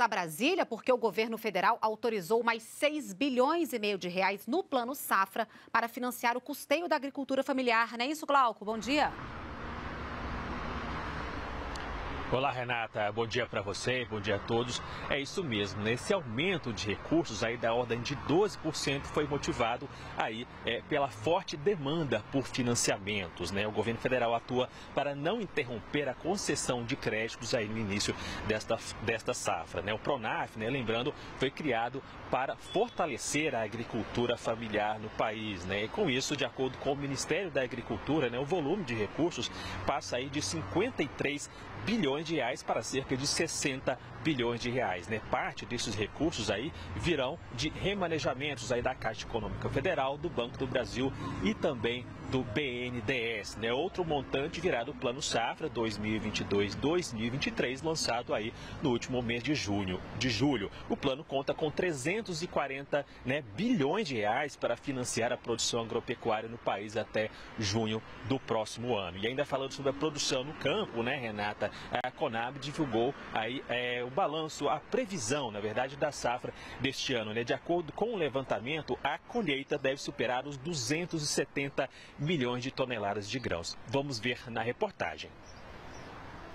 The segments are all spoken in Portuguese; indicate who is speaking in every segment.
Speaker 1: a Brasília, porque o governo federal autorizou mais 6 bilhões e meio de reais no Plano Safra para financiar o custeio da agricultura familiar. Não é isso, Glauco? Bom dia.
Speaker 2: Olá, Renata. Bom dia para você, bom dia a todos. É isso mesmo, né? Esse aumento de recursos aí da ordem de 12% foi motivado aí é, pela forte demanda por financiamentos, né? O governo federal atua para não interromper a concessão de créditos aí no início desta, desta safra, né? O Pronaf, né, lembrando, foi criado para fortalecer a agricultura familiar no país, né? E com isso, de acordo com o Ministério da Agricultura, né, o volume de recursos passa aí de 53 bilhões de reais para cerca de 60 bilhões de reais. Né? Parte desses recursos aí virão de remanejamentos aí da Caixa Econômica Federal, do Banco do Brasil e também do BNDES. Né? Outro montante virá do Plano Safra 2022-2023, lançado aí no último mês de junho. De julho, o plano conta com 340 né, bilhões de reais para financiar a produção agropecuária no país até junho do próximo ano. E ainda falando sobre a produção no campo, né, Renata? A Conab divulgou aí é, o balanço, a previsão, na verdade, da safra deste ano. Né? De acordo com o levantamento, a colheita deve superar os 270 milhões de toneladas de grãos. Vamos ver na reportagem.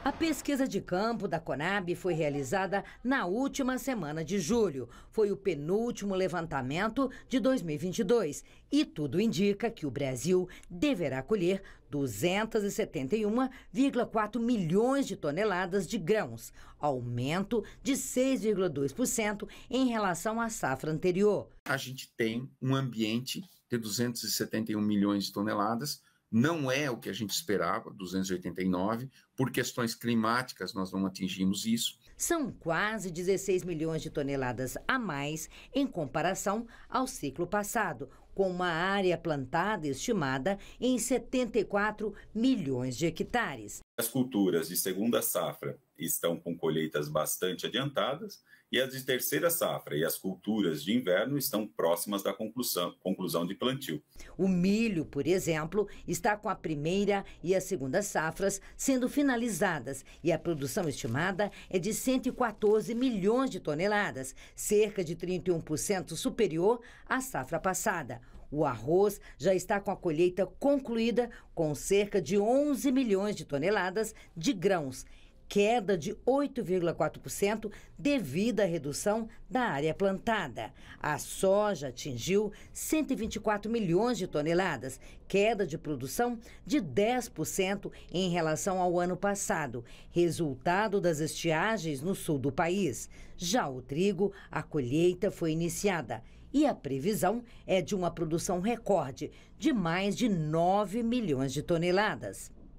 Speaker 1: A pesquisa de campo da Conab foi realizada na última semana de julho. Foi o penúltimo levantamento de 2022 e tudo indica que o Brasil deverá colher 271,4 milhões de toneladas de grãos, aumento de 6,2% em relação à safra anterior.
Speaker 2: A gente tem um ambiente de 271 milhões de toneladas não é o que a gente esperava, 289, por questões climáticas nós não atingimos isso.
Speaker 1: São quase 16 milhões de toneladas a mais em comparação ao ciclo passado, com uma área plantada estimada em 74 milhões de hectares
Speaker 2: as culturas de segunda safra estão com colheitas bastante adiantadas e as de terceira safra e as culturas de inverno estão próximas da conclusão, conclusão de plantio.
Speaker 1: O milho, por exemplo, está com a primeira e a segunda safras sendo finalizadas e a produção estimada é de 114 milhões de toneladas, cerca de 31% superior à safra passada. O arroz já está com a colheita concluída, com cerca de 11 milhões de toneladas de grãos, queda de 8,4% devido à redução da área plantada. A soja atingiu 124 milhões de toneladas, queda de produção de 10% em relação ao ano passado, resultado das estiagens no sul do país. Já o trigo, a colheita foi iniciada e a previsão é de uma produção recorde de mais de 9 milhões de toneladas.